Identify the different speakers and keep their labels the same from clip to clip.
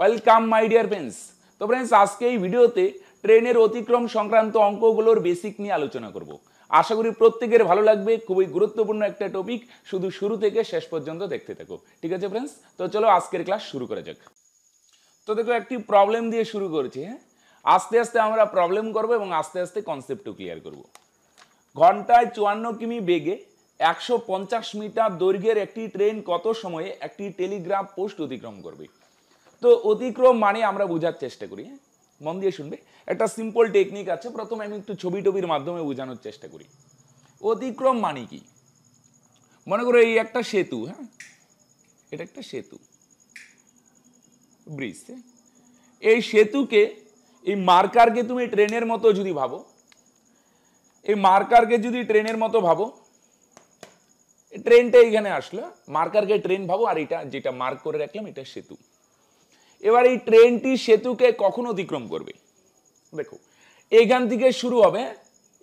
Speaker 1: Welcome my dear friends তো friends আজকে এই ভিডিওতে ট্রেনের অতিক্রম সংক্রান্ত অঙ্কগুলোর বেসিক নিয়ে আলোচনা করব আশা করি প্রত্যেকের ভালো লাগবে খুবই গুরুত্বপূর্ণ একটা টপিক শুধু শুরু থেকে শেষ পর্যন্ত দেখতে থাকো ঠিক আছে ফ্রেন্ডস তো চলো আজকের ক্লাস শুরু করা যাক তো দেখো একটি প্রবলেম দিয়ে শুরু করছি হ্যাঁ আস্তে আস্তে আমরা প্রবলেম করব এবং আস্তে আস্তে কনসেপ্টও ক্লিয়ার করব ঘন্টায় চুয়ান্ন কিমি বেগে একশো মিটার দৈর্ঘ্যের একটি ট্রেন কত সময়ে একটি টেলিগ্রাফ পোস্ট অতিক্রম করবে তো অতিক্রম মানে আমরা বোঝার চেষ্টা করি হ্যাঁ মন দিয়ে শুনবে একটা সিম্পল টেকনিক আছে প্রথমে আমি একটু ছবি টবির মাধ্যমে বোঝানোর চেষ্টা করি অতিক্রম মানে কি মনে করো এই একটা সেতু হ্যাঁ এটা একটা সেতু ব্রিজ হ্যাঁ? এই সেতুকে এই মার্কারকে তুমি ট্রেনের মতো যদি ভাবো এই মার্কারকে যদি ট্রেনের মতো ভাবো ট্রেনটা এইখানে আসলো মার্কারকে ট্রেন ভাবো আর এটা যেটা মার্ক করে রাখলাম এটা সেতু এবার এই ট্রেনটি সেতুকে কখন অতিক্রম করবে দেখো এইখান থেকে শুরু হবে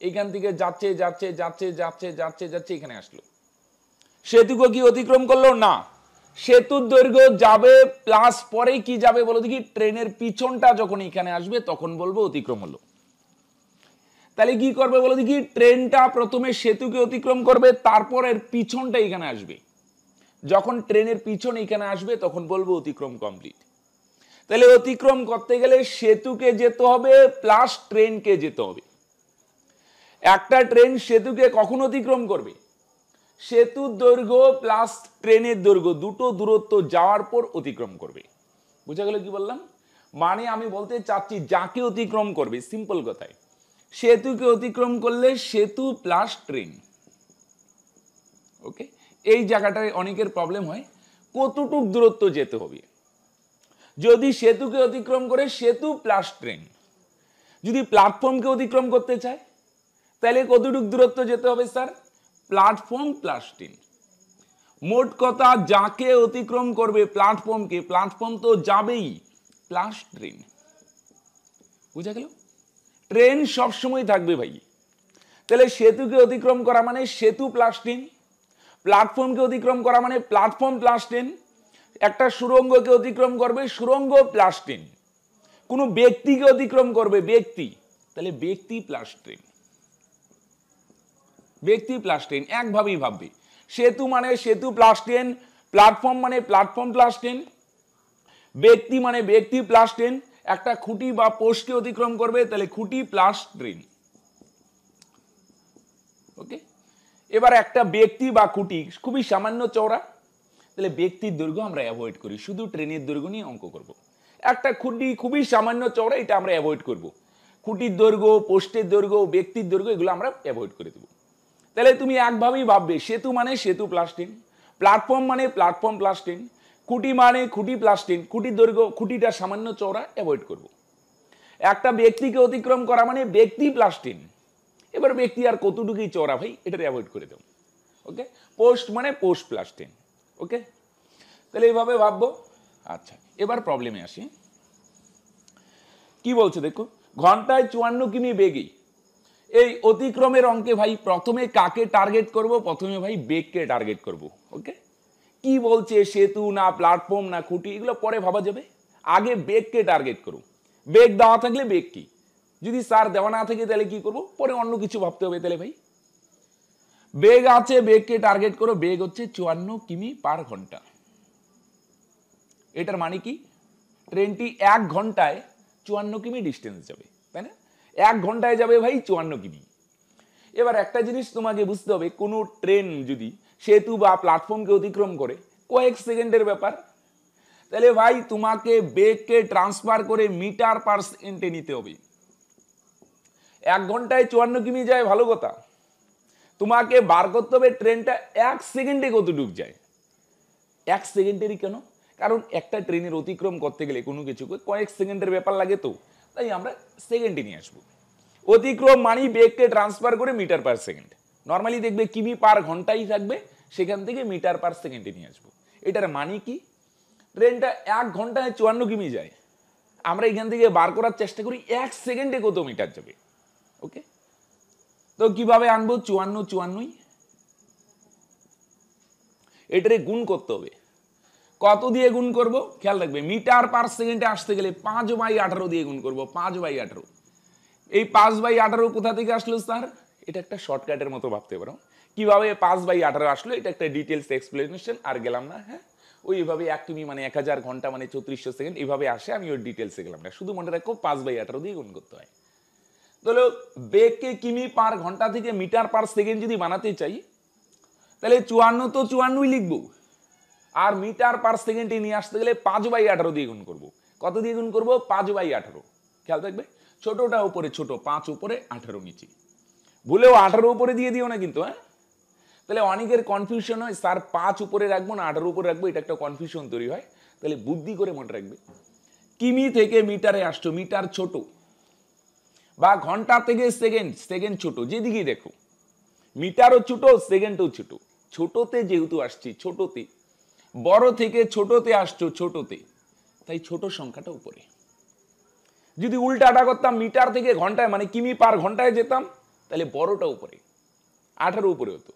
Speaker 1: এইখান থেকে যাচ্ছে যাচ্ছে যাচ্ছে যাচ্ছে যাচ্ছে যাচ্ছে এখানে আসলো সেতুকে কি অতিক্রম করলো না সেতুর দৈর্ঘ্য যাবে প্লাস পরে কি যাবে বলো দেখি ট্রেনের পিছনটা যখন এখানে আসবে তখন বলবো অতিক্রম হলো তাহলে কি করবে বলো দেখি ট্রেনটা প্রথমে সেতুকে অতিক্রম করবে তারপর এর পিছনটা এখানে আসবে যখন ট্রেনের পিছন এখানে আসবে তখন বলবো অতিক্রম কমপ্লিট তাহলে অতিক্রম করতে গেলে সেতুকে যেতে হবে প্লাস ট্রেনকে যেতে হবে একটা ট্রেন সেতুকে কখন অতিক্রম করবে সেতুর দৈর্ঘ্য প্লাস ট্রেনের দৈর্ঘ্য দুটো দূরত্ব যাওয়ার পর অতিক্রম করবে বুঝা গেল কি বললাম মানে আমি বলতে চাচ্ছি যাকে অতিক্রম করবে সিম্পল কথায় সেতুকে অতিক্রম করলে সেতু প্লাস ট্রেন ওকে এই জায়গাটায় অনেকের প্রবলেম হয় কতটুক দূরত্ব যেতে হবে যদি সেতুকে অতিক্রম করে সেতু প্লাস ট্রেন যদি প্ল্যাটফর্মকে অতিক্রম করতে চায় তাহলে কতটুকু দূরত্ব যেতে হবে স্যার প্ল্যাটফর্ম প্লাস ট্রেন মোট কথা যাকে অতিক্রম করবে প্ল্যাটফর্মকে প্ল্যাটফর্ম তো যাবেই প্লাস ট্রেন বুঝা গেল ট্রেন সবসময় থাকবে ভাই তাহলে সেতুকে অতিক্রম করা মানে সেতু প্লাস ট্রেন প্ল্যাটফর্মকে অতিক্রম করা মানে প্ল্যাটফর্ম প্লাস ট্রেন একটা সুরঙ্গকে অতিক্রম করবে সুরঙ্গ প্লাস্টিন কোনো ব্যক্তিকে অতিক্রম করবে ব্যক্তি তাহলে ব্যক্তি প্লাস্টিন ব্যক্তি প্লাস্টিন একভাবেই ভাববে সেতু মানে সেতু প্লাস্টিন প্ল্যাটফর্ম মানে প্ল্যাটফর্ম প্লাস্টিন ব্যক্তি মানে ব্যক্তি প্লাস্টিন একটা খুঁটি বা পোস্টকে অতিক্রম করবে তাহলে খুঁটি প্লাস ট্রেন ওকে এবার একটা ব্যক্তি বা খুঁটি খুবই সামান্য চওড়া তাহলে ব্যক্তির দৈর্ঘ্য আমরা অ্যাভয়েড করি শুধু ট্রেনের দৈর্ঘ্য নিয়ে অঙ্ক করব। একটা খুঁটি খুবই সামান্য চওড়া এটা আমরা অ্যাভয়েড করব। খুঁটির দৈর্ঘ্য পোস্টের দৈর্ঘ্য ব্যক্তির দৈর্ঘ্য এগুলো আমরা অ্যাভয়েড করে দেবো তাহলে তুমি একভাবেই ভাববে সেতু মানে সেতু প্লাস্টিন প্ল্যাটফর্ম মানে প্ল্যাটফর্ম প্লাস খুঁটি মানে খুঁটি প্লাস টেন খুঁটির দৈর্ঘ্য খুঁটিটা সামান্য চওড়া অ্যাভয়েড করব। একটা ব্যক্তিকে অতিক্রম করা মানে ব্যক্তি প্লাস এবার ব্যক্তি আর কতটুকুই চওড়া ভাই এটা অ্যাভয়েড করে দেবো ওকে পোস্ট মানে পোস্ট প্লাস ওকে তাহলে এইভাবে ভাববো আচ্ছা এবার প্রবলেমে আসি কি বলছে দেখো ঘন্টায় চুয়ান্ন কিমি বেগে এই অতিক্রমের অঙ্কে ভাই প্রথমে কাকে টার্গেট করব প্রথমে ভাই বেগকে টার্গেট করব ওকে কি বলছে সেতু না প্ল্যাটফর্ম না খুঁটি এগুলো পরে ভাবা যাবে আগে বেগকে টার্গেট করো বেগ দেওয়া থাকলে বেগ কি যদি স্যার দেওয়া না থাকে তাহলে কি করব পরে অন্য কিছু ভাবতে হবে তাহলে ভাই বেগ আছে বেগকে টার্গেট করো বেগ হচ্ছে চুয়ান্ন কিমি পার ঘন্টা এটার মানে কি ট্রেনটি এক ঘন্টায় চুয়ান্ন কিমি ডিস্টেন্স যাবে তাই না এক ঘন্টায় যাবে ভাই চুয়ান্ন কিমি এবার একটা জিনিস তোমাকে বুঝতে হবে কোনো ট্রেন যদি সেতু বা প্ল্যাটফর্মকে অতিক্রম করে কয়েক সেকেন্ডের ব্যাপার তাহলে ভাই তোমাকে বেগকে ট্রান্সফার করে মিটার পার সেকেন্ডে নিতে হবে এক ঘন্টায় চুয়ান্ন কিমি যায় ভালো কথা তোমাকে বার করতে হবে ট্রেনটা এক সেকেন্ডে কত কতটুক যায় এক সেকেন্ডেরই কেন কারণ একটা ট্রেনের অতিক্রম করতে গেলে কোনো কিছু কয়েক সেকেন্ডের ব্যাপার লাগে তো তাই আমরা সেকেন্ডে নিয়ে আসবো অতিক্রম মানি বেগকে ট্রান্সফার করে মিটার পার সেকেন্ড নর্মালি দেখবে কিমি পার ঘন্টাই থাকবে সেখান থেকে মিটার পার সেকেন্ডে নিয়ে আসবো এটার মানে কি ট্রেনটা এক ঘন্টায় চুয়ান্ন কিমি যায় আমরা এখান থেকে বার করার চেষ্টা করি এক সেকেন্ডে কত মিটার যাবে ওকে তো কিভাবে আনবো চুয়ান্ন চুয়ান্নই এটারে গুণ করতে হবে কত দিয়ে গুণ করব খেয়াল রাখবে মিটার পার সেকেন্ডে আসতে গেলে পাঁচ বাই আঠারো দিয়ে গুণ করব পাঁচ বাই আঠারো এই পাঁচ বাই আঠারো কোথা থেকে আসলো স্যার এটা একটা শর্টকাটের মতো ভাবতে পারো কিভাবে পাঁচ বাই আঠারো আসলো এটা একটা ডিটেলস এক্সপ্লেনেশন আর গেলাম না হ্যাঁ ওইভাবে এক তুমি মানে এক হাজার ঘন্টা মানে চৌত্রিশশো সেকেন্ড এইভাবে আসে আমি ওর ডিটেলসে গেলাম না শুধু মনে রাখো পাঁচ বাই আঠারো দিয়ে গুণ করতে হয় তাহলে বেগকে কিমি পার ঘন্টা থেকে মিটার পার সেকেন্ড যদি বানাতে চাই তাহলে চুয়ান্ন তো চুয়ান্নই লিখব আর মিটার পার সেকেন্ডে নিয়ে আসতে গেলে পাঁচ বাই আঠারো দিয়ে গুণ করবো কত দিয়ে গুণ করবো পাঁচ বাই আঠারো খেয়াল থাকবে ছোটোটা উপরে ছোট পাঁচ উপরে আঠারো নিচে ভুলেও আঠারো উপরে দিয়ে দিও না কিন্তু হ্যাঁ তাহলে অনেকের কনফিউশন হয় স্যার পাঁচ উপরে রাখবো না আঠারো উপরে রাখবো এটা একটা কনফিউশন তৈরি হয় তাহলে বুদ্ধি করে মনে রাখবে কিমি থেকে মিটারে আসছো মিটার ছোটো বা ঘন্টা থেকে সেকেন্ড সেকেন্ড ছোট যেদিকেই দেখো মিটারও ছোট সেকেন্ডও ছোট ছোটতে যেহেতু আসছি ছোটতে বড় থেকে ছোটতে আসছো ছোটতে তাই ছোট সংখ্যাটা উপরে যদি উল্টাটা করতাম মিটার থেকে ঘন্টায় মানে কিমি পার ঘন্টায় যেতাম তাহলে বড়টা উপরে আঠারো উপরে হতো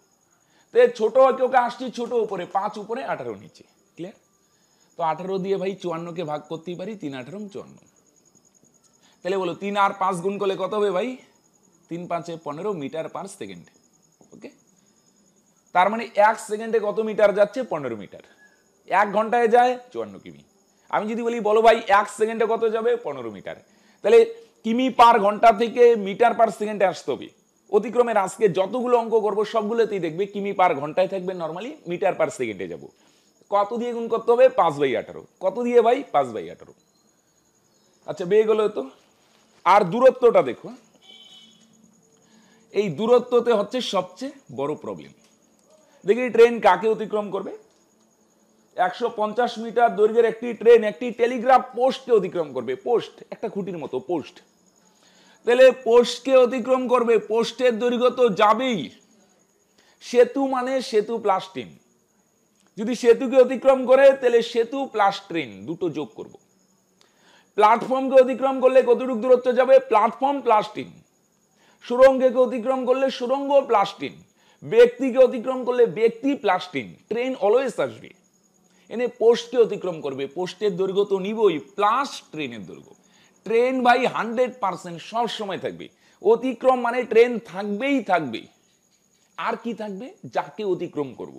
Speaker 1: তাই ছোট কেউকে আসছি ছোট উপরে পাঁচ উপরে আঠারো নিচে ক্লিয়ার তো আঠারো দিয়ে ভাই চুয়ান্নকে ভাগ করতেই পারি তিন আঠারো চুয়ান্ন তাহলে বলো তিন আর পাঁচ গুণ করলে কত হবে ভাই তিন পাঁচে পনেরো মিটার পার সেকেন্ড ওকে তার মানে এক সেকেন্ডে কত মিটার যাচ্ছে পনেরো মিটার এক ঘন্টায় যায় চুয়ান্ন কিমি আমি যদি বলি বলো ভাই এক সেকেন্ডে কত যাবে পনেরো মিটার তাহলে কিমি পার ঘন্টা থেকে মিটার পার সেকেন্ডে আসতে হবে অতিক্রমের আজকে যতগুলো অঙ্ক করবো সবগুলোতেই দেখবে কিমি পার ঘন্টায় থাকবে নর্মালি মিটার পার সেকেন্ডে যাব কত দিয়ে গুণ করতে হবে পাঁচ বাই আঠারো কত দিয়ে ভাই পাঁচ বাই আঠারো আচ্ছা বেয়ে হলো তো আর দূরত্বটা দেখো এই দূরত্বতে হচ্ছে সবচেয়ে বড় প্রবলেম দেখি ট্রেন কাকে অতিক্রম করবে একশো পঞ্চাশ মিটার দৈর্ঘ্যের একটি ট্রেন একটি টেলিগ্রাফ পোস্টকে অতিক্রম করবে পোস্ট একটা খুঁটির মতো পোস্ট তাহলে পোস্টকে অতিক্রম করবে পোস্টের দৈর্ঘ্য তো যাবেই সেতু মানে সেতু প্লাস্টিন যদি সেতুকে অতিক্রম করে তাহলে সেতু প্লাস ট্রেন দুটো যোগ করবো প্ল্যাটফর্মকে অতিক্রম করলে কতটুক দূরত্ব যাবে প্ল্যাটফর্ম প্লাস্টিন সুরঙ্গকে অতিক্রম করলে সুরঙ্গ প্লাস্টিন ব্যক্তিকে অতিক্রম করলে ব্যক্তি প্লাস্টিন ট্রেন অলওয়েজ আসবে এনে পোস্টকে অতিক্রম করবে পোস্টের দৈর্ঘ্য তো নিবই প্লাস ট্রেনের দৈর্ঘ্য ট্রেন ভাই হান্ড্রেড পার্সেন্ট সবসময় থাকবে অতিক্রম মানে ট্রেন থাকবেই থাকবে আর কি থাকবে যাকে অতিক্রম করব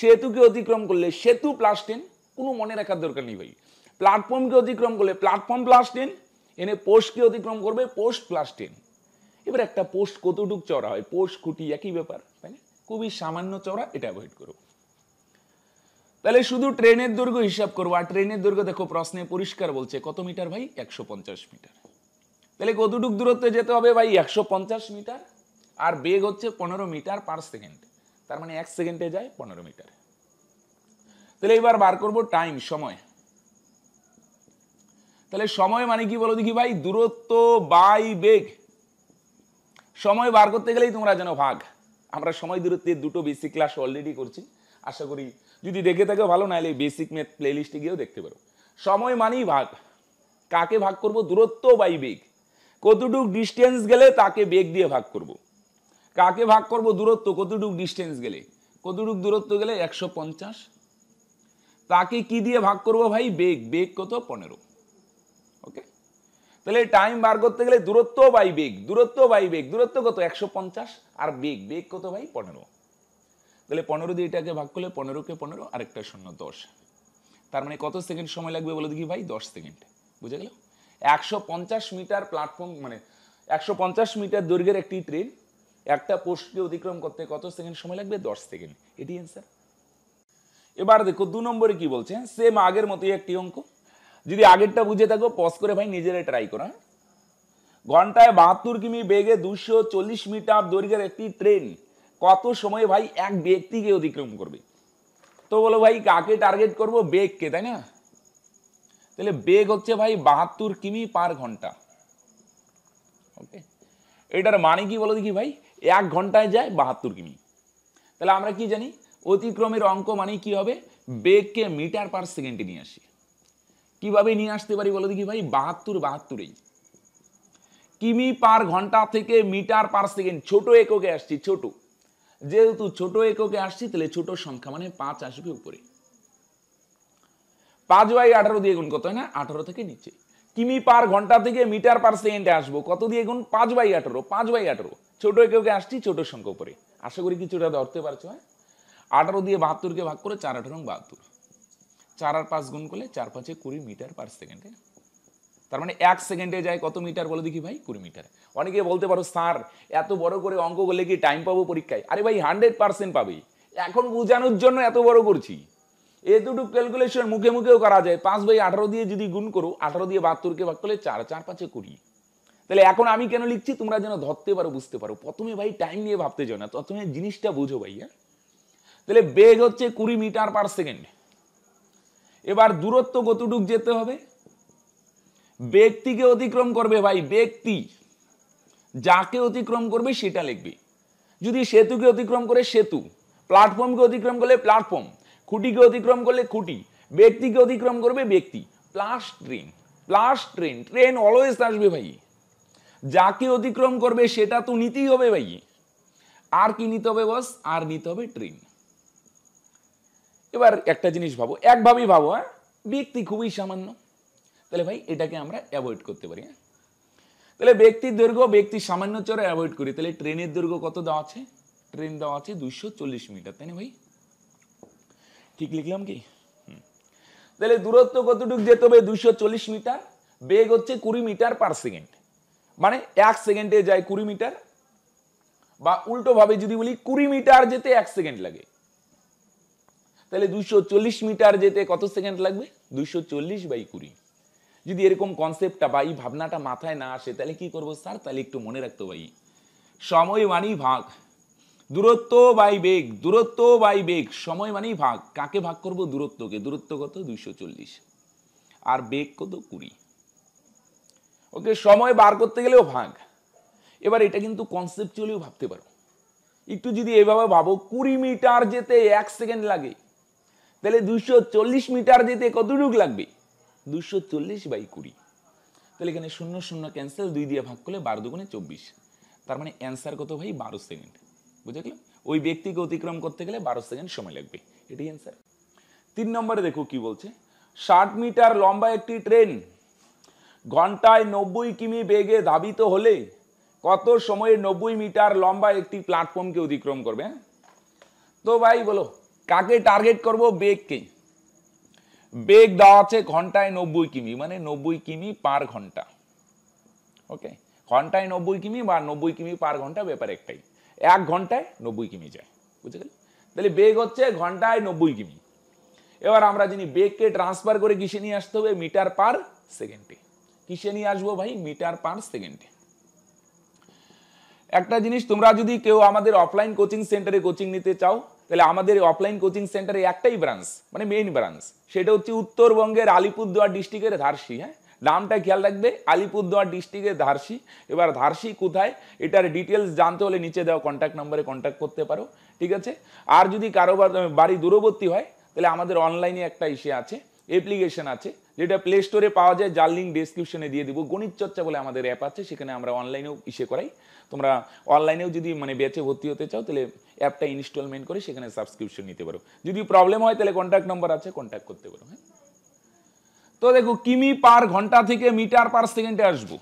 Speaker 1: সেতুকে অতিক্রম করলে সেতু প্লাস ট্রেন কোনো মনে রাখার দরকার নেই ভাই প্ল্যাটফর্মকে অতিক্রম করলে প্ল্যাটফর্ম প্লাস টেন এনে পোস্টকে অতিক্রম করবে পোস্ট প্লাস টেন এবার একটা পোস্ট কতটুক চড়া হয় পোস্ট খুঁটি একই ব্যাপার তাই না খুবই সামান্য চড়া এটা অ্যাভয়েড করো তাহলে শুধু ট্রেনের দৈর্ঘ্য হিসাব করবো আর ট্রেনের দৈর্ঘ্য দেখো প্রশ্নে পরিষ্কার বলছে কত মিটার ভাই একশো পঞ্চাশ মিটার তাহলে কতটুক দূরত্বে যেতে হবে ভাই একশো পঞ্চাশ মিটার আর বেগ হচ্ছে পনেরো মিটার পার সেকেন্ড তার মানে এক সেকেন্ডে যায় পনেরো মিটার তাহলে এবার বার করবো টাইম সময় তাহলে সময় মানে কি বলো দেখি ভাই দূরত্ব বাই বেগ সময় বার করতে গেলেই তোমরা যেন ভাগ আমরা সময় দূরত্বের দুটো বেসিক ক্লাস অলরেডি করছি আশা করি যদি দেখে থাকো ভালো না হলে বেসিক ম্যাথ প্লেলিস্টে গিয়েও দেখতে পারো সময় মানেই ভাগ কাকে ভাগ করব দূরত্ব বাই বেগ কতটুক ডিস্টেন্স গেলে তাকে বেগ দিয়ে ভাগ করব। কাকে ভাগ করব দূরত্ব কতটুক ডিস্টেন্স গেলে কতটুক দূরত্ব গেলে একশো পঞ্চাশ তাকে কি দিয়ে ভাগ করব ভাই বেগ বেগ কত পনেরো তাহলে টাইম বার করতে গেলে দূরত্ব বাই বেগ দূরত্ব বাই বেগ দূরত্ব কত একশো পঞ্চাশ আর বেগ বেগ কত বাই পনেরো তাহলে পনেরো দিয়ে এটাকে ভাগ করলে পনেরোকে পনেরো আরেকটা শূন্য দশ তার মানে কত সেকেন্ড সময় লাগবে বলে দেখি ভাই দশ সেকেন্ড বুঝে গেল একশো পঞ্চাশ মিটার প্ল্যাটফর্ম মানে একশো পঞ্চাশ মিটার দৈর্ঘ্যের একটি ট্রেন একটা পোস্টকে অতিক্রম করতে কত সেকেন্ড সময় লাগবে দশ সেকেন্ড এটি অ্যান্সার এবার দেখো দু নম্বরে কি বলছে সেম আগের মতোই একটি অঙ্ক যদি আগেরটা বুঝে থাকো পজ করে ভাই নিজেরা ট্রাই করো হ্যাঁ? ঘন্টায় বাহাত্তর কিমি বেগে দুশো চল্লিশ মিটার দৈর্ঘ্যের একটি ট্রেন কত সময়ে ভাই এক ব্যক্তিকে অতিক্রম করবে তো বলো ভাই কাকে টার্গেট করব বেগকে তাই না তাহলে বেগ হচ্ছে ভাই বাহাত্তর কিমি পার ঘন্টা ওকে এটার মানে কি বলো দেখি ভাই এক ঘন্টায় যায় বাহাত্তর কিমি তাহলে আমরা কি জানি অতিক্রমের অঙ্ক মানে কি হবে বেগকে মিটার পার সেকেন্ডে নিয়ে আসি কিভাবে নিয়ে আসতে পারি বলো দেখি ভাই বাহাত্তর বাহাত্তরেই কিমি পার ঘন্টা থেকে মিটার পার সেকেন্ড ছোট এককে আসছি ছোট যেহেতু ছোট এককে আসছি তাহলে ছোট সংখ্যা মানে পাঁচ আসবে উপরে পাঁচ বাই আঠারো দিয়ে গুণ কত হয় না আঠারো থেকে নিচে কিমি পার ঘন্টা থেকে মিটার পার সেকেন্ডে আসবো কত দিয়ে গুণ পাঁচ বাই আঠারো পাঁচ বাই আঠারো ছোট এককে আসছি ছোট সংখ্যা উপরে আশা করি কিছুটা ধরতে পারছো হ্যাঁ আঠারো দিয়ে বাহাত্তরকে ভাগ করে চার আঠারো বাহাত্তর চার আর পাঁচ গুণ করলে চার পাঁচে কুড়ি মিটার পার সেকেন্ডে তার মানে এক সেকেন্ডে যায় কত মিটার বলে দেখি ভাই কুড়ি মিটার অনেকে বলতে পারো স্যার এত বড় করে অঙ্ক করলে কি টাইম পাবো পরীক্ষায় আরে ভাই হান্ড্রেড পার্সেন্ট পাবে এখন বোঝানোর জন্য এত বড় করছি এতটুকু ক্যালকুলেশন মুখে মুখেও করা যায় পাঁচ বাই আঠারো দিয়ে যদি গুণ করো আঠারো দিয়ে বাহাত্তরকে ভাগ করলে চার চার পাঁচে কুড়ি তাহলে এখন আমি কেন লিখছি তোমরা যেন ধরতে পারো বুঝতে পারো প্রথমে ভাই টাইম নিয়ে ভাবতে চাও না প্রথমে জিনিসটা বুঝো ভাইয়া তাহলে বেগ হচ্ছে কুড়ি মিটার পার সেকেন্ড এবার দূরত্ব কতটুক যেতে হবে ব্যক্তিকে অতিক্রম করবে ভাই ব্যক্তি যাকে অতিক্রম করবে সেটা লিখবে যদি সেতুকে অতিক্রম করে সেতু প্ল্যাটফর্মকে অতিক্রম করলে প্ল্যাটফর্ম খুঁটিকে অতিক্রম করলে খুঁটি ব্যক্তিকে অতিক্রম করবে ব্যক্তি plus train plus train train always আসবে ভাই যাকে অতিক্রম করবে সেটা তো নিতেই হবে ভাই আর কি নিতে হবে বস আর নিতে হবে ট্রেন এবার একটা জিনিস ভাবো একভাবেই ভাবো হ্যাঁ ব্যক্তি খুবই সামান্য তাহলে ভাই এটাকে আমরা অ্যাভয়েড করতে পারি হ্যাঁ তাহলে ব্যক্তির দৈর্ঘ্য ব্যক্তি সামান্য চরে অ্যাভয়েড করি তাহলে ট্রেনের দৈর্ঘ্য কত দেওয়া আছে ট্রেন দেওয়া আছে দুইশো চল্লিশ মিটার তাই না ভাই ঠিক লিখলাম কি তাহলে দূরত্ব কতটুকু যেতে হবে দুইশো চল্লিশ মিটার বেগ হচ্ছে কুড়ি মিটার পার সেকেন্ড মানে এক সেকেন্ডে যায় কুড়ি মিটার বা উল্টোভাবে যদি বলি কুড়ি মিটার যেতে এক সেকেন্ড লাগে তাহলে দুশো চল্লিশ মিটার যেতে কত সেকেন্ড লাগবে দুশো চল্লিশ বাই কুড়ি যদি এরকম কনসেপ্টটা বা এই ভাবনাটা মাথায় না আসে তাহলে কি করবো স্যার তাহলে একটু মনে রাখতে ভাই সময় মানেই ভাগ দূরত্ব বাই বেগ দূরত্ব বাই বেগ সময় মানেই ভাগ কাকে ভাগ করব দূরত্বকে দূরত্ব কত দুইশো চল্লিশ আর বেগ কত কুড়ি ওকে সময় বার করতে গেলেও ভাগ এবার এটা কিন্তু কনসেপ্ট চলেও ভাবতে পারো একটু যদি এভাবে ভাবো কুড়ি মিটার যেতে এক সেকেন্ড লাগে তাহলে দুশো চল্লিশ মিটার যেতে কতটুক লাগবে দুশো চল্লিশ বাই কুড়ি তাহলে এখানে শূন্য শূন্য ক্যান্সেল দুই দিয়ে ভাগ করলে বারো দুগুণে চব্বিশ তার মানে অ্যান্সার কত ভাই বারো সেকেন্ড বুঝে গেল ওই ব্যক্তিকে অতিক্রম করতে গেলে বারো সেকেন্ড সময় লাগবে এটাই অ্যান্সার তিন নম্বরে দেখো কি বলছে ষাট মিটার লম্বা একটি ট্রেন ঘন্টায় নব্বই কিমি বেগে ধাবিত হলে কত সময়ে নব্বই মিটার লম্বা একটি প্ল্যাটফর্মকে অতিক্রম করবে হ্যাঁ তো ভাই বলো কাকে টার্গেট করব বেগকে বেগ দেওয়া আছে ঘন্টায় নব্বই কিমি মানে নব্বই কিমি পার ঘন্টা ওকে ঘন্টায় নব্বই কিমি বা নব্বই কিমি পার ঘন্টা ব্যাপার একটাই এক ঘন্টায় নব্বই কিমি যায় বুঝে গেল তাহলে বেগ হচ্ছে ঘন্টায় নব্বই কিমি এবার আমরা যিনি বেগকে ট্রান্সফার করে কিসে নিয়ে আসতে হবে মিটার পার সেকেন্ডে কিসে নিয়ে আসবো ভাই মিটার পার সেকেন্ডে একটা জিনিস তোমরা যদি কেউ আমাদের অফলাইন কোচিং সেন্টারে কোচিং নিতে চাও তাহলে আমাদের অফলাইন কোচিং সেন্টারে একটাই ব্রাঞ্চ মানে মেইন ব্রাঞ্চ সেটা হচ্ছে উত্তরবঙ্গের আলিপুরদুয়ার ডিস্ট্রিক্টের ধারসি হ্যাঁ নামটা খেয়াল রাখবে আলিপুরদুয়ার ডিস্ট্রিক্টের ধারসি এবার ধারসি কোথায় এটার ডিটেলস জানতে হলে নিচে দেওয়া কন্ট্যাক্ট নাম্বারে কন্ট্যাক্ট করতে পারো ঠিক আছে আর যদি কারোবার বাড়ি দূরবর্তী হয় তাহলে আমাদের অনলাইনে একটা ইসে আছে অ্যাপ্লিকেশন আছে যেটা প্লে স্টোরে পাওয়া যায় যার লিঙ্ক ডিসক্রিপশনে দিয়ে দিব গণিত চর্চা বলে আমাদের অ্যাপ আছে সেখানে আমরা অনলাইনেও ইসে করাই তোমরা অনলাইনেও যদি মানে ব্যাচে ভর্তি হতে চাও তাহলে অ্যাপটা ইনস্টলমেন্ট করে সেখানে সাবস্ক্রিপশন নিতে পারো যদি প্রবলেম হয় তাহলে কন্ট্যাক্ট নম্বর আছে কন্ট্যাক্ট করতে পারো হ্যাঁ তো দেখো কিমি পার ঘন্টা থেকে মিটার পার সেকেন্ডে আসবো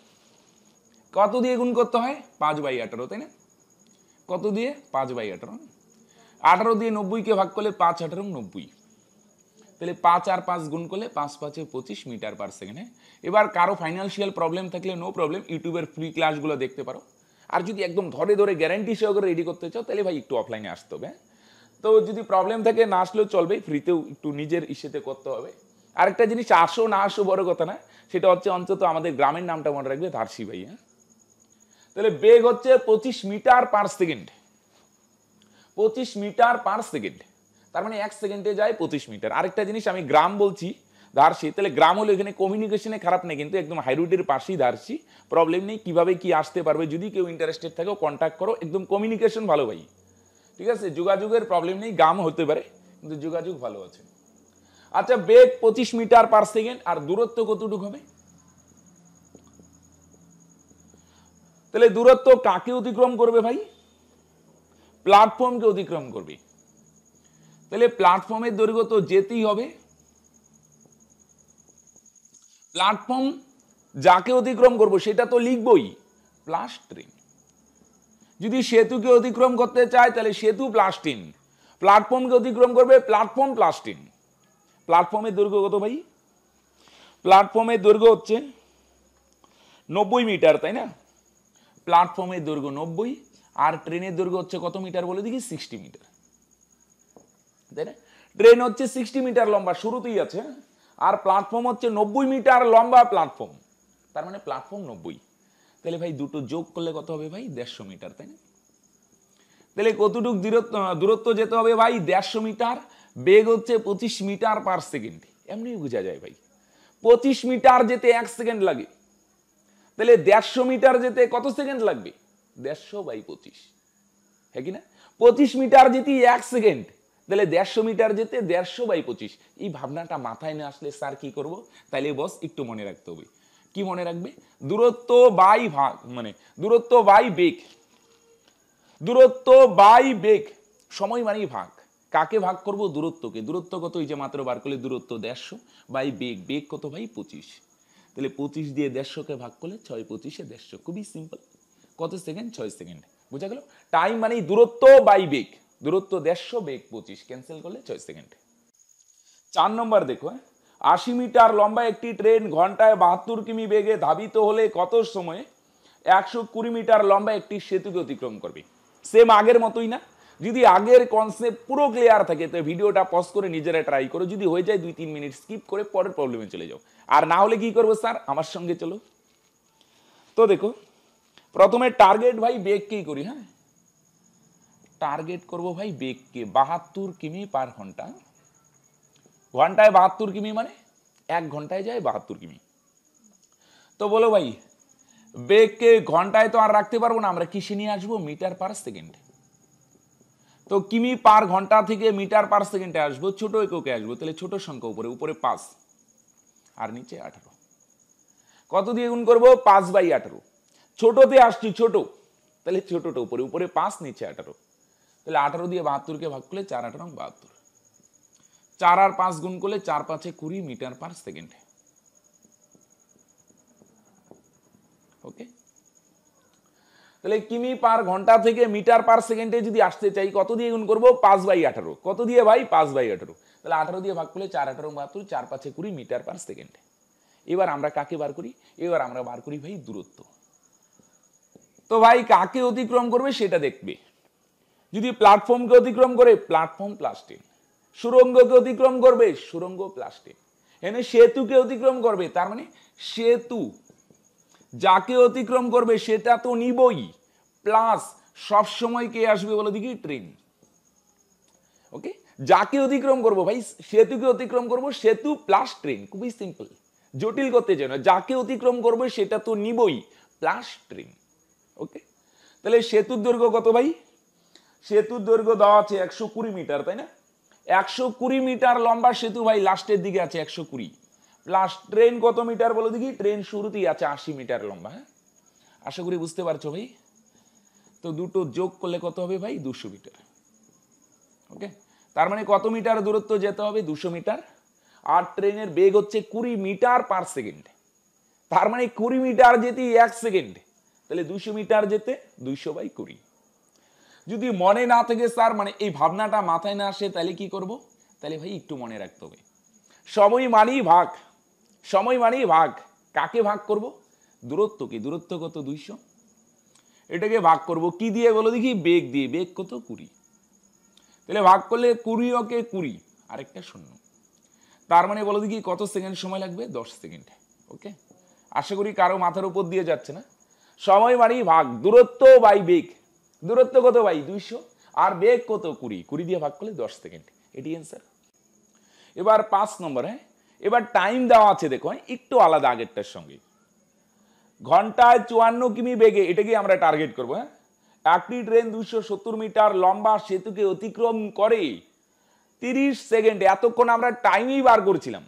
Speaker 1: কত দিয়ে গুণ করতে হয় পাঁচ বাই আঠারো তাই না কত দিয়ে পাঁচ বাই আঠারো আঠারো দিয়ে নব্বইকে ভাগ করলে পাঁচ আঠারো নব্বই তাহলে পাঁচ আর পাঁচ গুণ করলে পাঁচ পাঁচে পঁচিশ মিটার পার সেকেন্ডে এবার কারো ফাইন্যান্সিয়াল প্রবলেম থাকলে নো প্রবলেম ইউটিউবের ফ্রি ক্লাসগুলো দেখতে পারো আর যদি একদম ধরে ধরে গ্যারান্টি সহকারে রেডি করতে চাও তাহলে ভাই একটু অফলাইনে আসতে হবে হ্যাঁ? তো যদি প্রবলেম থাকে না আসলেও চলবে ফ্রিতেও একটু নিজের ইসেতে করতে হবে আরেকটা জিনিস আসো না আসো বড় কথা না সেটা হচ্ছে অন্তত আমাদের গ্রামের নামটা মনে রাখবে ধারসি ভাই হ্যাঁ তাহলে বেগ হচ্ছে পঁচিশ মিটার পার সেকেন্ড পঁচিশ মিটার পার সেকেন্ড তার মানে এক সেকেন্ডে যায় পঁচিশ মিটার আরেকটা জিনিস আমি গ্রাম বলছি দার্সি তাহলে গ্রাম হলে এখানে কমিউনিকেশনে খারাপ নেই কিন্তু একদম হাইরোডের পাশেই দার্সি প্রবলেম নেই কীভাবে কি আসতে পারবে যদি কেউ ইন্টারেস্টেড থাকে কন্ট্যাক্ট করো একদম কমিউনিকেশন ভালো ভাই ঠিক আছে যোগাযোগের প্রবলেম নেই গ্রাম হতে পারে কিন্তু যোগাযোগ ভালো আছে আচ্ছা বেগ পঁচিশ মিটার পার সেকেন্ড আর দূরত্ব কতটুকু হবে তাহলে দূরত্ব কাকে অতিক্রম করবে ভাই প্ল্যাটফর্মকে অতিক্রম করবে তাহলে প্ল্যাটফর্মের দৈর্ঘ্য তো যেতেই হবে প্ল্যাটফর্ম যাকে অতিক্রম করব সেটা তো লিখবই প্লাস ট্রেন যদি সেতুকে অতিক্রম করতে চায় তাহলে সেতু প্লাস ট্রেন প্ল্যাটফর্মকে অতিক্রম করবে প্ল্যাটফর্ম প্লাস ট্রেন প্ল্যাটফর্মের দৈর্ঘ্য কত ভাই প্ল্যাটফর্মের দৈর্ঘ্য হচ্ছে নব্বই মিটার তাই না প্ল্যাটফর্মের দৈর্ঘ্য নব্বই আর ট্রেনের দৈর্ঘ্য হচ্ছে কত মিটার বলে দেখি সিক্সটি মিটার তাই না ট্রেন হচ্ছে সিক্সটি মিটার লম্বা শুরুতেই আছে হ্যাঁ? আর প্ল্যাটফর্ম হচ্ছে নব্বই মিটার লম্বা প্ল্যাটফর্ম তার মানে প্ল্যাটফর্ম নব্বই তাহলে ভাই দুটো যোগ করলে কত হবে ভাই দেড়শো মিটার তাই না তাহলে কতটুক দূরত্ব দূরত্ব যেতে হবে ভাই দেড়শো মিটার বেগ হচ্ছে পঁচিশ মিটার পার সেকেন্ড এমনি বোঝা যায় ভাই পঁচিশ মিটার যেতে এক সেকেন্ড লাগে তাহলে দেড়শো মিটার যেতে কত সেকেন্ড লাগবে দেড়শো বাই পঁচিশ হ্যাঁ কি না পঁচিশ মিটার যেতে এক সেকেন্ড তাহলে দেড়শো মিটার যেতে দেড়শো বাই পঁচিশ এই ভাবনাটা মাথায় না আসলে স্যার কি করব তাইলে বস একটু মনে রাখতে হবে কি মনে রাখবে দূরত্ব বাই ভাগ মানে দূরত্ব বাই বেগ দূরত্ব বাই বেগ সময় মানেই ভাগ কাকে ভাগ করব দূরত্বকে দূরত্ব কত এই যে মাত্র বার করলে দূরত্ব দেড়শো বাই বেগ বেগ কত ভাই পঁচিশ তাহলে পঁচিশ দিয়ে দেড়শোকে ভাগ করলে ছয় পঁচিশে দেড়শো খুবই সিম্পল কত সেকেন্ড ছয় সেকেন্ড বোঝা গেল টাইম মানে দূরত্ব বাই বেগ দূরত্ব দেড়শো বেগ পঁচিশ ক্যান্সেল করলে ছয় সেকেন্ড চার নম্বর দেখো হ্যাঁ? আশি মিটার লম্বা একটি ট্রেন ঘন্টায় বাহাত্তর কিমি বেগে ধাবিত হলে কত সময়ে একশো কুড়ি মিটার লম্বা একটি সেতুকে অতিক্রম করবে সেম আগের মতোই না যদি আগের কনসেপ্ট পুরো ক্লিয়ার থাকে তো ভিডিওটা পজ করে নিজেরা ট্রাই করো যদি হয়ে যায় দুই তিন মিনিট স্কিপ করে পরের প্রবলেমে চলে যাও আর না হলে কি করবো স্যার আমার সঙ্গে চলো তো দেখো প্রথমে টার্গেট ভাই বেগকেই করি হ্যাঁ টার্গেট করব ভাই বেগকে বাহাত্তর কিমি পার ঘন্টা ঘন্টায় বাহাত্তর কিমি মানে এক ঘন্টায় যায় বাহাত্তর কিমি তো বলো ভাই বেগকে ঘন্টায় তো আর রাখতে পারবো না আমরা কিসে নিয়ে আসবো মিটার পার সেকেন্ড তো কিমি পার ঘন্টা থেকে মিটার পার সেকেন্ডে আসবো ছোট এককে আসবো তাহলে ছোট সংখ্যা উপরে উপরে পাঁচ আর নিচে আঠারো কত দিয়ে গুণ করবো পাঁচ বাই আঠারো ছোটতে আসছি ছোট তাহলে ছোটটা উপরে উপরে পাঁচ নিচে আঠারো তাহলে আঠারো দিয়ে বাহাত্তরকে ভাগ করলে চার আঠারো বাহাত্তর চার আর পাঁচ গুণ করলে চার পাঁচে কুড়ি মিটার পার সেকেন্ডে ওকে তাহলে কিমি পার ঘন্টা থেকে মিটার পার সেকেন্ডে যদি আসতে চাই কত দিয়ে গুণ করবো পাঁচ বাই আঠারো কত দিয়ে ভাই পাঁচ বাই আঠারো তাহলে আঠারো দিয়ে ভাগ করলে চার আঠারো বাহাত্তর চার পাঁচে কুড়ি মিটার পার সেকেন্ডে এবার আমরা কাকে বার করি এবার আমরা বার করি ভাই দূরত্ব তো ভাই কাকে অতিক্রম করবে সেটা দেখবে যদি প্ল্যাটফর্মকে অতিক্রম করে প্ল্যাটফর্ম প্লাস্টিক সুরঙ্গকে অতিক্রম করবে সুরঙ্গ প্লাস্টিক এনে সেতুকে অতিক্রম করবে তার মানে সেতু যাকে অতিক্রম করবে সেটা তো নিবই প্লাস সব সময় কে আসবে বলে দেখি ট্রেন ওকে যাকে অতিক্রম করব ভাই সেতুকে অতিক্রম করব সেতু প্লাস ট্রেন খুবই সিম্পল জটিল করতে চাই না যাকে অতিক্রম করবে সেটা তো নিবই প্লাস ট্রেন ওকে তাহলে সেতুর দৈর্ঘ্য কত ভাই সেতুর দৈর্ঘ্য দেওয়া আছে একশো কুড়ি মিটার তাই না একশো কুড়ি মিটার লম্বা সেতু ভাই লাস্টের দিকে আছে একশো কুড়ি প্লাস ট্রেন কত মিটার বলো দেখি ট্রেন শুরুতেই আছে আশি মিটার লম্বা হ্যাঁ আশা করি বুঝতে পারছো ভাই তো দুটো যোগ করলে কত হবে ভাই দুশো মিটার ওকে তার মানে কত মিটার দূরত্ব যেতে হবে দুশো মিটার আর ট্রেনের বেগ হচ্ছে কুড়ি মিটার পার সেকেন্ড তার মানে কুড়ি মিটার যেতে এক সেকেন্ড তাহলে দুশো মিটার যেতে দুইশো বাই কুড়ি যদি মনে না থাকে স্যার মানে এই ভাবনাটা মাথায় না আসে তাহলে কি করব তাহলে ভাই একটু মনে রাখতে হবে সময় মানেই ভাগ সময় মানেই ভাগ কাকে ভাগ করব দূরত্ব কি দূরত্ব কত দুইশো এটাকে ভাগ করব কি দিয়ে বলো দেখি বেগ দিয়ে বেগ কত কুড়ি তাহলে ভাগ করলে কুড়ি ওকে কুড়ি আরেকটা শূন্য তার মানে বলো দেখি কত সেকেন্ড সময় লাগবে দশ সেকেন্ড ওকে আশা করি কারো মাথার উপর দিয়ে যাচ্ছে না সময় মানেই ভাগ দূরত্ব বাই বেগ দূরত্ব কত ভাই দুইশো আর বেগ কত কুড়ি কুড়ি দিয়ে ভাগ করলে দশ সেকেন্ড এটি অ্যান্সার এবার পাঁচ নম্বর হ্যাঁ এবার টাইম দেওয়া আছে দেখো হ্যাঁ? একটু আলাদা আগেরটার সঙ্গে ঘন্টায় চুয়ান্ন কিমি বেগে এটাকেই আমরা টার্গেট করবো হ্যাঁ একটি ট্রেন দুশো সত্তর মিটার লম্বা সেতুকে অতিক্রম করে তিরিশ সেকেন্ডে এতক্ষণ আমরা টাইমই বার করছিলাম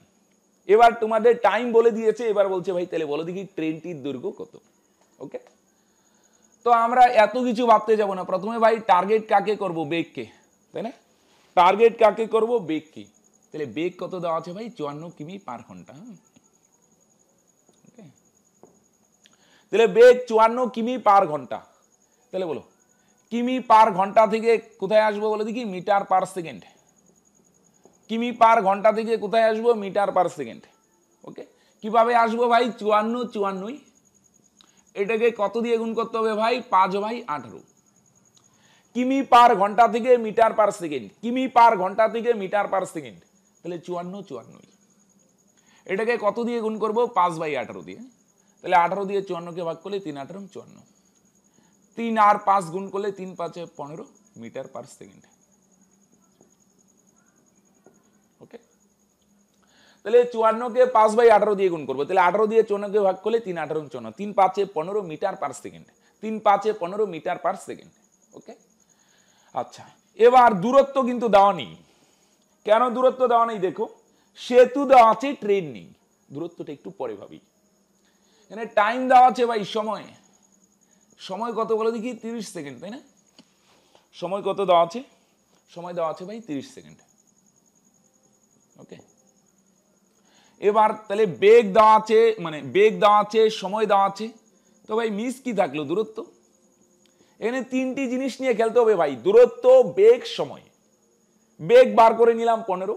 Speaker 1: এবার তোমাদের টাইম বলে দিয়েছে এবার বলছে ভাই তাহলে বলো দেখি ট্রেনটির দৈর্ঘ্য কত ওকে তো আমরা এত কিছু ভাবতে যাব না প্রথমে ভাই টার্গেট কাকে করব বেগকে তাই না টার্গেট কাকে করব বেগকে তাহলে বেগ কত দেওয়া আছে ভাই চুয়ান্ন কিমি পার ঘন্টা তাহলে বেগ চুয়ান্ন কিমি পার ঘন্টা তাহলে বলো কিমি পার ঘন্টা থেকে কোথায় আসবো বলে দেখি মিটার পার সেকেন্ড কিমি পার ঘন্টা থেকে কোথায় আসবো মিটার পার সেকেন্ড ওকে কিভাবে আসবো ভাই চুয়ান্ন চুয়ান্নই এটাকে কত দিয়ে গুণ করতে হবে ভাই পাঁচ ভাই আঠারো কিমি পার ঘন্টা থেকে মিটার পার সেকেন্ড কিমি পার ঘন্টা থেকে মিটার পার সেকেন্ড তাহলে চুয়ান্ন চুয়ান্নই এটাকে কত দিয়ে গুণ করবো পাঁচ বাই আঠারো দিয়ে তাহলে আঠারো দিয়ে চুয়ান্নকে ভাগ করলে তিন আঠারো চুয়ান্ন তিন আর পাঁচ গুণ করলে তিন পাঁচে পনেরো মিটার পার সেকেন্ড তাহলে চুয়ান্নকে পাঁচ বাই আঠারো দিয়ে গুণ করবো তাহলে আঠারো দিয়ে চৌন্নকে ভাগ করলে তিন আঠারো চুয়ান্ন তিন পাঁচে পনেরো মিটার পার সেকেন্ড তিন পাঁচে পনেরো মিটার পার সেকেন্ড ওকে আচ্ছা এবার দূরত্ব কিন্তু দেওয়া নেই কেন দূরত্ব দেওয়া নেই দেখো সেতু দেওয়া আছে ট্রেন নেই দূরত্বটা একটু পরে ভাবি এখানে টাইম দেওয়া আছে ভাই সময় সময় কত বলো দেখি তিরিশ সেকেন্ড তাই না সময় কত দেওয়া আছে সময় দেওয়া আছে ভাই তিরিশ সেকেন্ড ওকে এবার তাহলে বেগ দেওয়া আছে মানে বেগ দেওয়া আছে সময় দেওয়া আছে তো ভাই মিস কি থাকলো দূরত্ব এখানে তিনটি জিনিস নিয়ে খেলতে হবে ভাই দূরত্ব বেগ সময় বেগ বার করে নিলাম পনেরো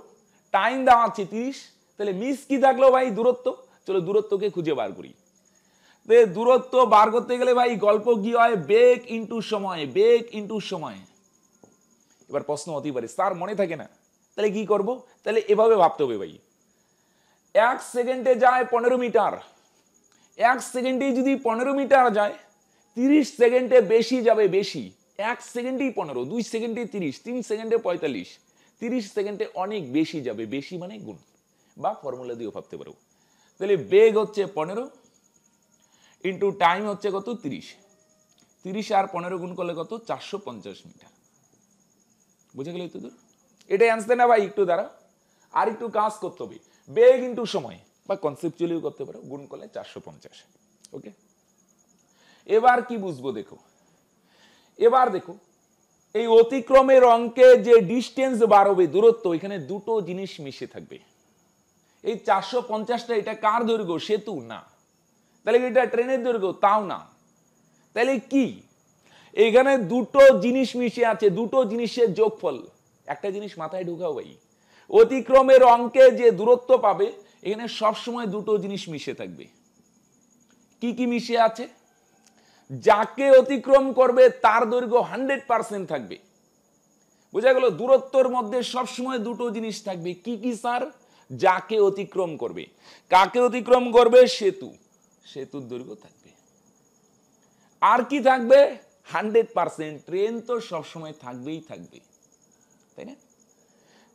Speaker 1: টাইম দেওয়া আছে তিরিশ তাহলে মিস কি থাকলো ভাই দূরত্ব চলো দূরত্বকে খুঁজে বার করি দূরত্ব বার করতে গেলে ভাই গল্প কি হয় বেগ ইন্টু সময় বেগ ইন্টু সময় এবার প্রশ্ন হতেই পারে স্যার মনে থাকে না তাহলে কি করব তাহলে এভাবে ভাবতে হবে ভাই এক সেকেন্ডে যায় পনেরো মিটার এক সেকেন্ডে যদি পনেরো মিটার যায় তিরিশ সেকেন্ডে বেশি যাবে বেশি এক সেকেন্ডেই পনেরো দুই সেকেন্ডে তিরিশ তিন সেকেন্ডে পঁয়তাল্লিশ তিরিশ সেকেন্ডে অনেক বেশি যাবে বেশি মানে গুণ বা ফর্মুলা দিয়েও ভাবতে পারো তাহলে বেগ হচ্ছে পনেরো ইন্টু টাইম হচ্ছে কত তিরিশ তিরিশ আর পনেরো গুণ করলে কত চারশো পঞ্চাশ মিটার বুঝে গেল তো দূর এটাই আনতে না ভাই একটু দাঁড়া আর একটু কাজ করতে হবে বেগ ইন্টু সময় বা কনসেপচুয়ালিও করতে পারো গুণ করলে চারশো পঞ্চাশ ওকে এবার কি বুঝবো দেখো এবার দেখো এই অতিক্রমের অঙ্কে যে ডিস্টেন্স বাড়বে দূরত্ব এখানে দুটো জিনিস মিশে থাকবে এই চারশো পঞ্চাশটা এটা কার দৈর্ঘ্য সেতু না তাহলে এটা ট্রেনের দৈর্ঘ্য তাও না তাহলে কি এখানে দুটো জিনিস মিশে আছে দুটো জিনিসের যোগফল একটা জিনিস মাথায় ঢুকাও ভাই অতিক্রমের অঙ্কে যে দূরত্ব পাবে এখানে সবসময় দুটো জিনিস মিশে থাকবে কি কি মিশে আছে যাকে অতিক্রম করবে তার দৈর্ঘ্য হান্ড্রেড পার্সেন্ট থাকবে বোঝা গেল দূরত্বর মধ্যে সবসময় দুটো জিনিস থাকবে কি কি স্যার যাকে অতিক্রম করবে কাকে অতিক্রম করবে সেতু সেতুর দৈর্ঘ্য থাকবে আর কি থাকবে হান্ড্রেড পার্সেন্ট ট্রেন তো সবসময় থাকবেই থাকবে তাই না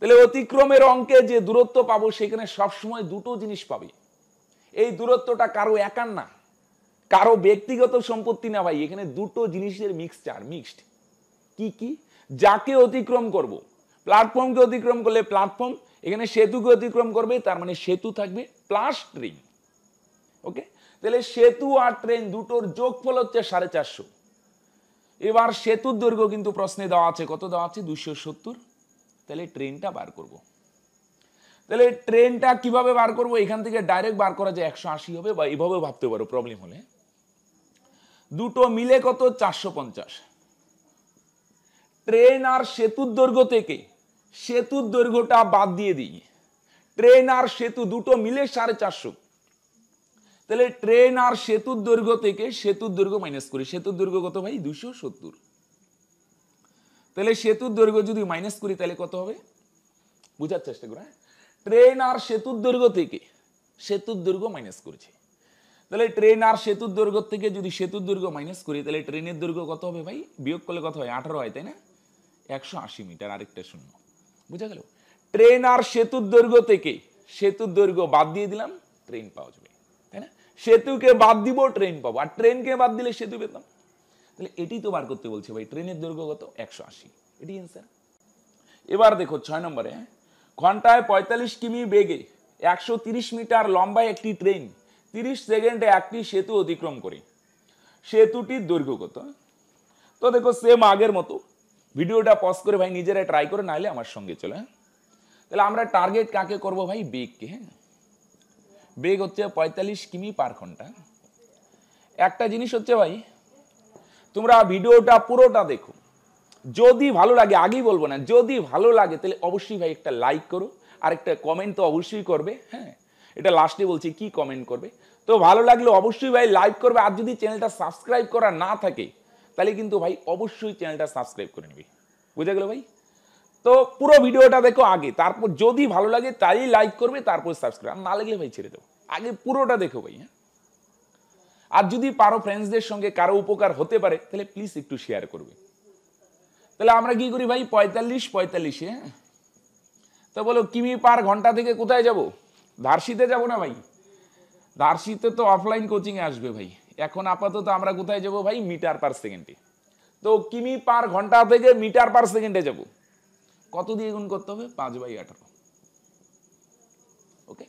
Speaker 1: তাহলে অতিক্রমের অঙ্কে যে দূরত্ব পাবো সেখানে সবসময় দুটো জিনিস পাবে এই দূরত্বটা কারো একার না কারো ব্যক্তিগত সম্পত্তি না ভাই এখানে দুটো জিনিসের মিক্সচার মিক্সড কি কি যাকে অতিক্রম করব। প্ল্যাটফর্মকে অতিক্রম করলে প্ল্যাটফর্ম এখানে সেতুকে অতিক্রম করবে তার মানে সেতু থাকবে প্লাস ট্রেন ওকে তাহলে সেতু আর ট্রেন দুটোর যোগফল হচ্ছে সাড়ে চারশো এবার সেতুর দৈর্ঘ্য কিন্তু প্রশ্নে দেওয়া আছে কত দেওয়া আছে দুশো সত্তর তাহলে ট্রেনটা বার করব। তাহলে ট্রেনটা কিভাবে বার করব এখান থেকে ডাইরেক্ট বার করা যায় একশো আশি হবে বা এভাবে ভাবতে পারো প্রবলেম হলে দুটো মিলে কত চারশো পঞ্চাশ ট্রেন আর সেতুর দৈর্ঘ্য থেকে সেতুর দৈর্ঘ্যটা বাদ দিয়ে দিই ট্রেন আর সেতু দুটো মিলে সাড়ে চারশো তাহলে ট্রেন আর সেতুর দৈর্ঘ্য থেকে সেতুর দৈর্ঘ্য মাইনাস করি সেতুর দৈর্ঘ্য কত ভাই দুশো সত্তর তাহলে সেতুর দৈর্ঘ্য যদি মাইনাস করি তাহলে কত হবে বুঝার চেষ্টা করো ট্রেন হ্যাঁ? আর সেতুর দৈর্ঘ্য থেকে সেতুর দৈর্ঘ্য মাইনাস করেছে তাহলে ট্রেন আর সেতুর দৈর্ঘ্য থেকে যদি সেতুর দৈর্ঘ্য মাইনাস করি তাহলে ট্রেনের দৈর্ঘ্য কত হবে ভাই বিয়োগ করলে কত হয় আঠারো হয় তাই না একশো আশি মিটার আরেকটা শূন্য বুঝা গেল ট্রেন আর সেতুর দৈর্ঘ্য থেকে সেতুর দৈর্ঘ্য বাদ দিয়ে দিলাম ট্রেন পাওয়া যাবে তাই না সেতুকে বাদ দিব ট্রেন পাবো আর ট্রেনকে বাদ দিলে সেতু পেতাম তাহলে এটি তো বার করতে বলছে ভাই ট্রেনের দৈর্ঘ্য কত একশো আশি এটি অ্যান্সার এবার দেখো ছয় নম্বরে ঘন্টায় পঁয়তাল্লিশ কিমি বেগে একশো তিরিশ মিটার লম্বায় একটি ট্রেন তিরিশ সেকেন্ডে একটি সেতু অতিক্রম করে সেতুটির দৈর্ঘ্য কত তো দেখো সেম আগের মতো ভিডিওটা পজ করে ভাই নিজেরা ট্রাই করে নাইলে আমার সঙ্গে চলে হ্যাঁ তাহলে আমরা টার্গেট কাকে করব ভাই বেগকে হ্যাঁ বেগ হচ্ছে পঁয়তাল্লিশ কিমি পার ঘন্টা একটা জিনিস হচ্ছে ভাই তোমরা ভিডিওটা পুরোটা দেখো যদি ভালো লাগে আগেই বলবো না যদি ভালো লাগে তাহলে অবশ্যই ভাই একটা লাইক করো আর একটা কমেন্ট তো অবশ্যই করবে হ্যাঁ এটা লাস্টে বলছি কি কমেন্ট করবে তো ভালো লাগলে অবশ্যই ভাই লাইক করবে আর যদি চ্যানেলটা সাবস্ক্রাইব করা না থাকে তাহলে কিন্তু ভাই অবশ্যই চ্যানেলটা সাবস্ক্রাইব করে নিবি বুঝে গেল ভাই তো পুরো ভিডিওটা দেখো আগে তারপর যদি ভালো লাগে তাই লাইক করবে তারপর সাবস্ক্রাইব না লাগলে ভাই ছেড়ে দেবো আগে পুরোটা দেখো ভাই হ্যাঁ আর যদি পারো ফ্রেন্ডসদের সঙ্গে কারো উপকার হতে পারে তাহলে প্লিজ একটু শেয়ার করবে তাহলে আমরা কি করি ভাই পঁয়তাল্লিশ পঁয়তাল্লিশে হ্যাঁ? তো বলো কিমি পার ঘন্টা থেকে কোথায় যাব ধারসিতে যাব না ভাই ধারসিতে তো অফলাইন কোচিংয়ে আসবে ভাই এখন আপাতত আমরা কোথায় যাব ভাই মিটার পার সেকেন্ডে তো কিমি পার ঘন্টা থেকে মিটার পার সেকেন্ডে যাব কত দিয়ে গুণ করতে হবে পাঁচ বাই আঠারো ওকে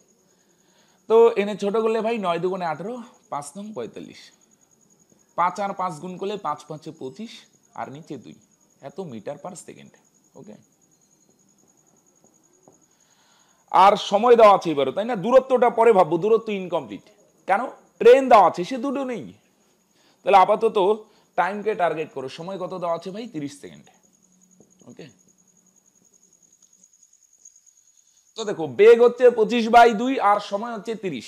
Speaker 1: তো এনে ছোট করলে ভাই নয় দুগুণে আঠারো পাঁচ নং পঁয়তাল্লিশ পাঁচ আর পাঁচ গুণ করলে পাঁচ পাঁচে পঁচিশ আর নিচে দুই এত মিটার পার সেকেন্ড ওকে আর সময় দেওয়া আছে এবারও তাই না দূরত্বটা পরে ভাববো দূরত্ব ইনকমপ্লিট কেন ট্রেন দেওয়া আছে সে দুটো নেই তাহলে আপাতত টাইমকে টার্গেট করো সময় কত দেওয়া আছে ভাই তিরিশ সেকেন্ড ওকে তো দেখো বেগ হচ্ছে পঁচিশ বাই দুই আর সময় হচ্ছে তিরিশ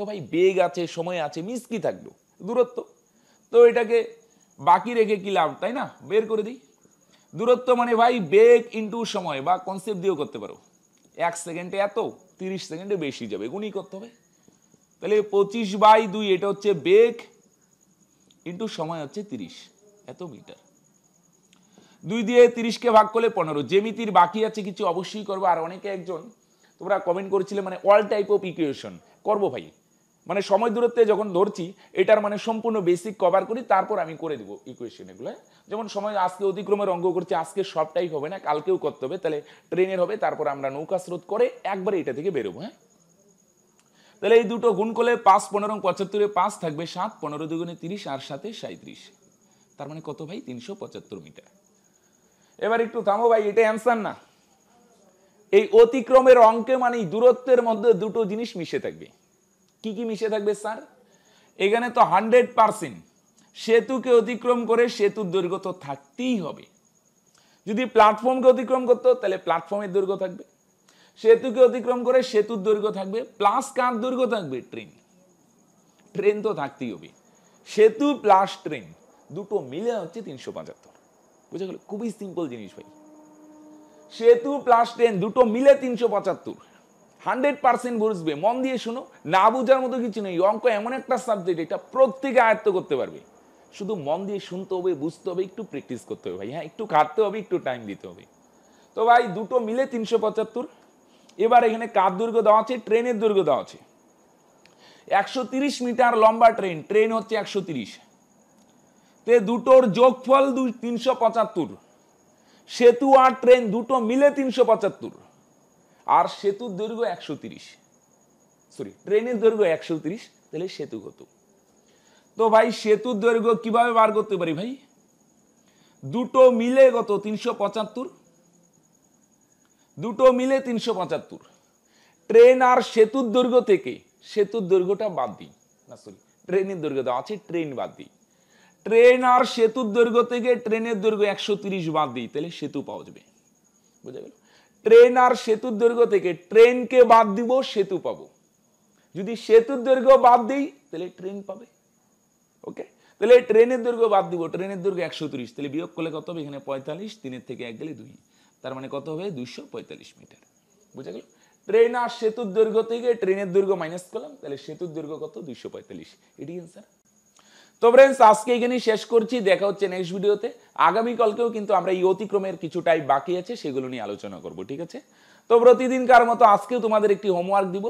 Speaker 1: তো ভাই বেগ আছে সময় আছে মিস কি থাকলো দূরত্ব তো এটাকে বাকি রেখে কি লাভ তাই না বের করে দিই দূরত্ব মানে ভাই বেগ ইন্টু সময় বা কনসেপ্ট দিয়েও করতে পারো এক সেকেন্ডে এত তিরিশ সেকেন্ডে বেশি যাবে গুণই করতে হবে তাহলে পঁচিশ বাই দুই এটা হচ্ছে বেগ ইন্টু সময় হচ্ছে তিরিশ এত মিটার দুই দিয়ে তিরিশকে ভাগ করলে পনেরো জেমিতির বাকি আছে কিছু অবশ্যই করবো আর অনেকে একজন তোমরা কমেন্ট করেছিলে মানে অল টাইপ অফ ইকুয়েশন করবো ভাই মানে সময় দূরত্বে যখন ধরছি এটার মানে সম্পূর্ণ বেসিক কভার করি তারপর আমি করে দেবো ইকুয়েশন এগুলো যেমন সময় আজকে অতিক্রমের অঙ্গ করছে আজকে সবটাই হবে না কালকেও করতে হবে তাহলে ট্রেনের হবে তারপর আমরা নৌকা স্রোত করে একবারে এটা থেকে বেরোবো হ্যাঁ তাহলে এই দুটো গুণ করলে পাঁচ পনেরো পঁচাত্তরে পাঁচ থাকবে সাত পনেরো দুগুণে তিরিশ আর সাথে সাঁত্রিশ তার মানে কত ভাই তিনশো পঁচাত্তর মিটার এবার একটু থামো ভাই এটা অ্যান্সার না এই অতিক্রমের অঙ্কে মানে দূরত্বের মধ্যে দুটো জিনিস মিশে থাকবে কি কি মিশে থাকবে স্যার এখানে তো হান্ড্রেড পারসেন্ট সেতুকে অতিক্রম করে সেতুর দৈর্ঘ্য তো থাকতেই হবে যদি প্ল্যাটফর্মকে অতিক্রম করতো তাহলে প্ল্যাটফর্মের দৈর্ঘ্য থাকবে সেতুকে অতিক্রম করে সেতুর দৈর্ঘ্য থাকবে প্লাস কার দৈর্ঘ্য থাকবে ট্রেন ট্রেন তো থাকতেই হবে সেতু প্লাস ট্রেন দুটো মিলে হচ্ছে তিনশো পঁচাত্তর বুঝে গেল খুবই সিম্পল জিনিস ভাই সেতু প্লাস ট্রেন দুটো মিলে তিনশো পঁচাত্তর হান্ড্রেড পার্সেন্ট বুঝবে মন দিয়ে শোনো না বোঝার মতো কিছু নেই অঙ্ক এমন একটা সাবজেক্ট এটা প্রত্যেকে আয়ত্ত করতে পারবে শুধু মন দিয়ে শুনতে হবে বুঝতে হবে একটু প্র্যাকটিস করতে হবে ভাই হ্যাঁ একটু কাটতে হবে একটু টাইম দিতে হবে তো ভাই দুটো মিলে তিনশো পঁচাত্তর এবার এখানে কার দুর্গ দেওয়া আছে ট্রেনের দুর্গ দেওয়া আছে একশো তিরিশ মিটার লম্বা ট্রেন ট্রেন হচ্ছে একশো তিরিশ তে দুটোর যোগফল দুই তিনশো পঁচাত্তর সেতু আর ট্রেন দুটো মিলে তিনশো পঁচাত্তর আর সেতুর দৈর্ঘ্য একশো তিরিশ সরি ট্রেনের দৈর্ঘ্য একশো তিরিশ তাহলে সেতু কত তো ভাই সেতুর দৈর্ঘ্য কিভাবে বার করতে পারি ভাই দুটো মিলে কত তিনশো পঁচাত্তর দুটো মিলে তিনশো পঁচাত্তর ট্রেন আর সেতুর দৈর্ঘ্য থেকে সেতুর দৈর্ঘ্যটা বাদ দিই না সরি ট্রেনের দৈর্ঘ্য দেওয়া আছে ট্রেন বাদ দিই ট্রেন আর সেতুর দৈর্ঘ্য থেকে ট্রেনের দৈর্ঘ্য একশো তিরিশ বাদ দিই তাহলে সেতু পাওয়া যাবে বুঝা গেল ট্রেন আর সেতুর দৈর্ঘ্য থেকে ট্রেনকে বাদ দিব সেতু পাবো যদি সেতুর দৈর্ঘ্য বাদ দিই তাহলে ট্রেন পাবে ওকে তাহলে ট্রেনের দৈর্ঘ্য বাদ দিব ট্রেনের দৈর্ঘ্য একশো তিরিশ তাহলে বিয়োগ করলে কত হবে এখানে পঁয়তাল্লিশ তিনের থেকে এক গেলে দুই তার মানে কত হবে দুইশো পঁয়তাল্লিশ মিটার বুঝা গেল ট্রেন আর সেতুর দৈর্ঘ্য থেকে ট্রেনের দৈর্ঘ্য মাইনাস করলাম তাহলে সেতুর দৈর্ঘ্য কত দুইশো পঁয়তাল্লিশ এটি অ্যান্সার তো ফ্রেন্ডস আজকে এখানেই শেষ করছি দেখা হচ্ছে নেক্সট ভিডিওতে আগামীকালকেও কিন্তু আমরা এই অতিক্রমের কিছু টাইপ বাকি আছে সেগুলো নিয়ে আলোচনা করব ঠিক আছে তো প্রতিদিনকার মতো আজকেও তোমাদের একটি হোমওয়ার্ক দিব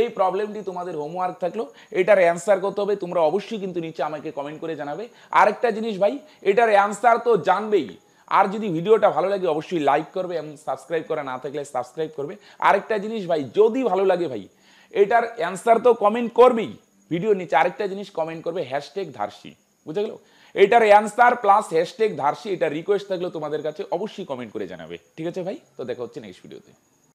Speaker 1: এই প্রবলেমটি তোমাদের হোমওয়ার্ক থাকলো এটার অ্যান্সার করতে হবে তোমরা অবশ্যই কিন্তু নিচে আমাকে কমেন্ট করে জানাবে আরেকটা জিনিস ভাই এটার অ্যান্সার তো জানবেই আর যদি ভিডিওটা ভালো লাগে অবশ্যই লাইক করবে এবং সাবস্ক্রাইব করা না থাকলে সাবস্ক্রাইব করবে আরেকটা জিনিস ভাই যদি ভালো লাগে ভাই এটার অ্যান্সার তো কমেন্ট করবেই ভিডিও নিচে আরেকটা জিনিস কমেন্ট করবে হ্যাশট্যাগ ধারসি বুঝে গেল এটার অ্যান্সার প্লাস হ্যাশট্যাগ ধারসি এটা রিকোয়েস্ট থাকলে তোমাদের কাছে অবশ্যই কমেন্ট করে জানাবে ঠিক আছে ভাই তো দেখা হচ্ছে নেক্সট ভিডিওতে